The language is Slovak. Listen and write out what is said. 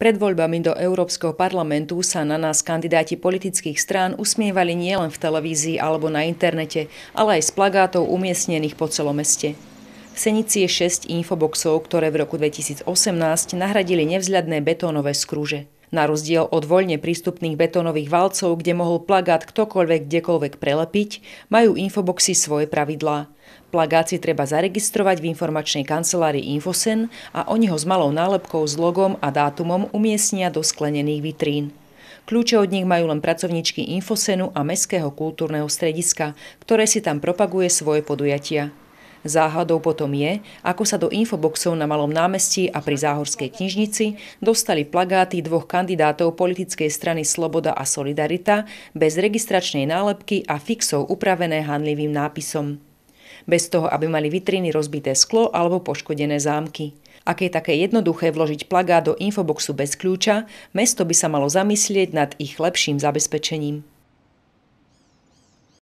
Pred voľbami do Európskeho parlamentu sa na nás kandidáti politických strán usmievali nielen v televízii alebo na internete, ale aj s plagátov umiestnených po celom meste. V Senici je 6 infoboxov, ktoré v roku 2018 nahradili nevzľadné betónové skruže. Na rozdiel od voľne prístupných betónových valcov, kde mohol plagát ktokoľvek kdekoľvek prelepiť, majú infoboxy svoje pravidlá. Plagáci treba zaregistrovať v informačnej kancelárii Infosen a oni ho s malou nálepkou s logom a dátumom umiestnia do sklenených vitrín. Kľúče od nich majú len pracovničky Infosenu a Mestského kultúrneho strediska, ktoré si tam propaguje svoje podujatia. Záhadou potom je, ako sa do infoboxov na Malom námestí a pri Záhorskej knižnici dostali plagáty dvoch kandidátov politickej strany Sloboda a Solidarita bez registračnej nálepky a fixov upravené hanlivým nápisom bez toho, aby mali vitriny rozbité sklo alebo poškodené zámky. Ak je také jednoduché vložiť plagát do infoboxu bez kľúča, mesto by sa malo zamyslieť nad ich lepším zabezpečením.